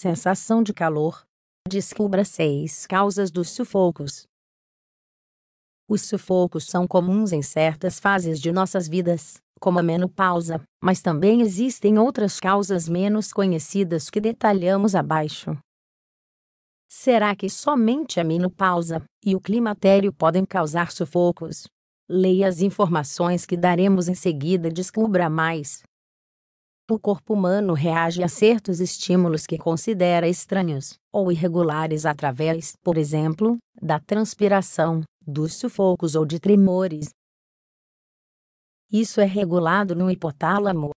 sensação de calor. Descubra seis causas dos sufocos. Os sufocos são comuns em certas fases de nossas vidas, como a menopausa, mas também existem outras causas menos conhecidas que detalhamos abaixo. Será que somente a menopausa e o climatério podem causar sufocos? Leia as informações que daremos em seguida e descubra mais. O corpo humano reage a certos estímulos que considera estranhos ou irregulares através, por exemplo, da transpiração, dos sufocos ou de tremores. Isso é regulado no hipotálamo.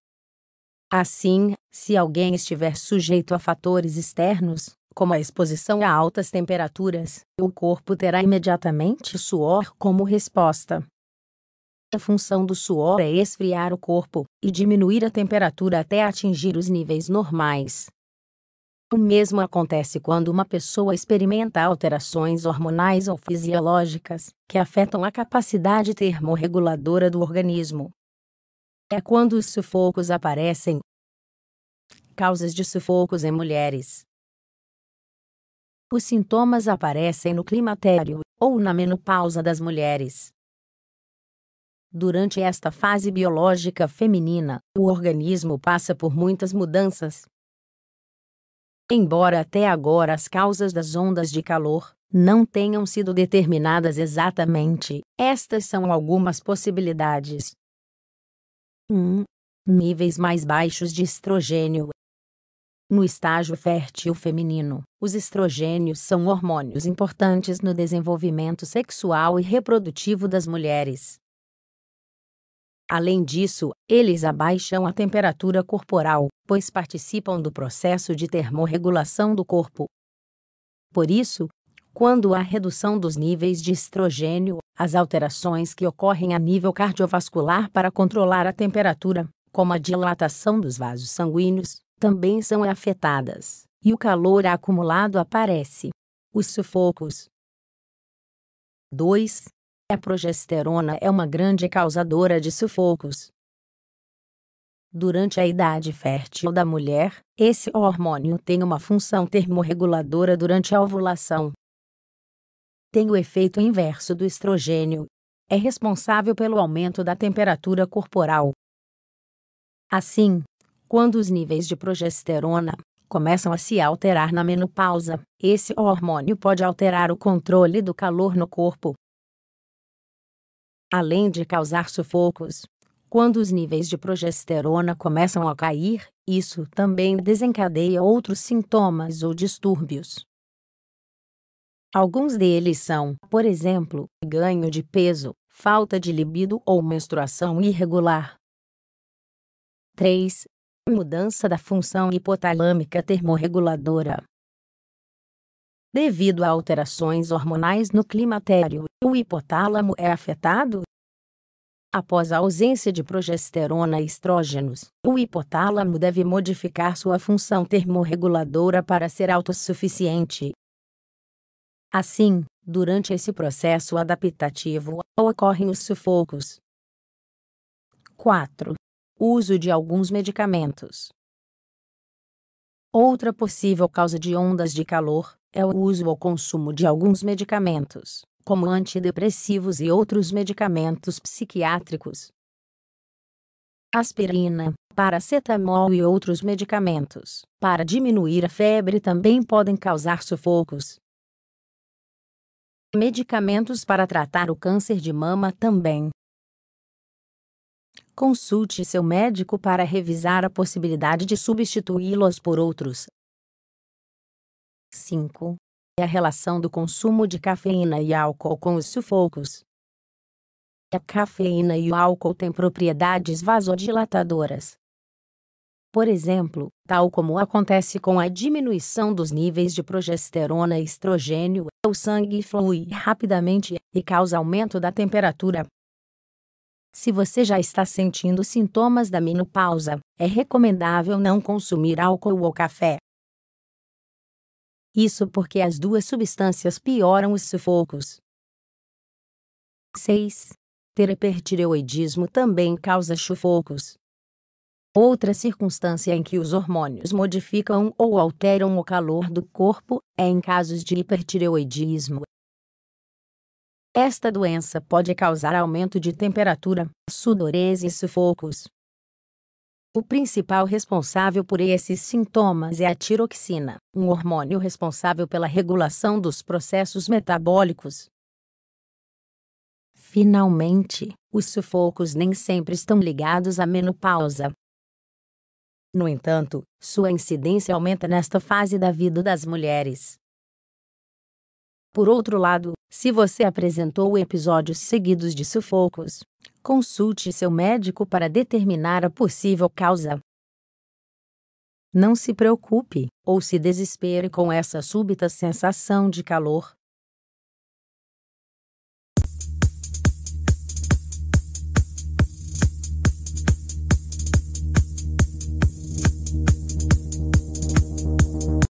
Assim, se alguém estiver sujeito a fatores externos, como a exposição a altas temperaturas, o corpo terá imediatamente suor como resposta. A função do suor é esfriar o corpo e diminuir a temperatura até atingir os níveis normais. O mesmo acontece quando uma pessoa experimenta alterações hormonais ou fisiológicas que afetam a capacidade termorreguladora do organismo. É quando os sufocos aparecem. Causas de sufocos em mulheres. Os sintomas aparecem no climatério ou na menopausa das mulheres. Durante esta fase biológica feminina, o organismo passa por muitas mudanças. Embora até agora as causas das ondas de calor não tenham sido determinadas exatamente, estas são algumas possibilidades. 1. Níveis mais baixos de estrogênio. No estágio fértil feminino, os estrogênios são hormônios importantes no desenvolvimento sexual e reprodutivo das mulheres. Além disso, eles abaixam a temperatura corporal, pois participam do processo de termorregulação do corpo. Por isso, quando há redução dos níveis de estrogênio, as alterações que ocorrem a nível cardiovascular para controlar a temperatura, como a dilatação dos vasos sanguíneos, também são afetadas, e o calor acumulado aparece. Os sufocos. 2. A progesterona é uma grande causadora de sufocos. Durante a idade fértil da mulher, esse hormônio tem uma função termorreguladora durante a ovulação. Tem o efeito inverso do estrogênio. É responsável pelo aumento da temperatura corporal. Assim, quando os níveis de progesterona começam a se alterar na menopausa, esse hormônio pode alterar o controle do calor no corpo, além de causar sufocos. Quando os níveis de progesterona começam a cair, isso também desencadeia outros sintomas ou distúrbios. Alguns deles são, por exemplo, ganho de peso, falta de libido ou menstruação irregular. 3. Mudança da função hipotalâmica termorreguladora. Devido a alterações hormonais no climatério, o hipotálamo é afetado. Após a ausência de progesterona e estrógenos, o hipotálamo deve modificar sua função termorreguladora para ser autossuficiente. Assim, durante esse processo adaptativo, ocorrem os sufocos. 4. Uso de alguns medicamentos. Outra possível causa de ondas de calor é o uso ou consumo de alguns medicamentos, como antidepressivos e outros medicamentos psiquiátricos. Aspirina, paracetamol e outros medicamentos para diminuir a febre também podem causar sufocos. Medicamentos para tratar o câncer de mama também. Consulte seu médico para revisar a possibilidade de substituí-los por outros, 5. É a relação do consumo de cafeína e álcool com os sufocos. A cafeína e o álcool têm propriedades vasodilatadoras. Por exemplo, tal como acontece com a diminuição dos níveis de progesterona e estrogênio, o sangue flui rapidamente e causa aumento da temperatura. Se você já está sentindo sintomas da menopausa, é recomendável não consumir álcool ou café, isso porque as duas substâncias pioram os sufocos. 6. Ter hipertireoidismo também causa sufocos. Outra circunstância em que os hormônios modificam ou alteram o calor do corpo é em casos de hipertireoidismo. Esta doença pode causar aumento de temperatura, sudorese e sufocos. O principal responsável por esses sintomas é a tiroxina, um hormônio responsável pela regulação dos processos metabólicos. Finalmente, os sufocos nem sempre estão ligados à menopausa. No entanto, sua incidência aumenta nesta fase da vida das mulheres. Por outro lado, se você apresentou episódios seguidos de sufocos, consulte seu médico para determinar a possível causa. Não se preocupe ou se desespere com essa súbita sensação de calor.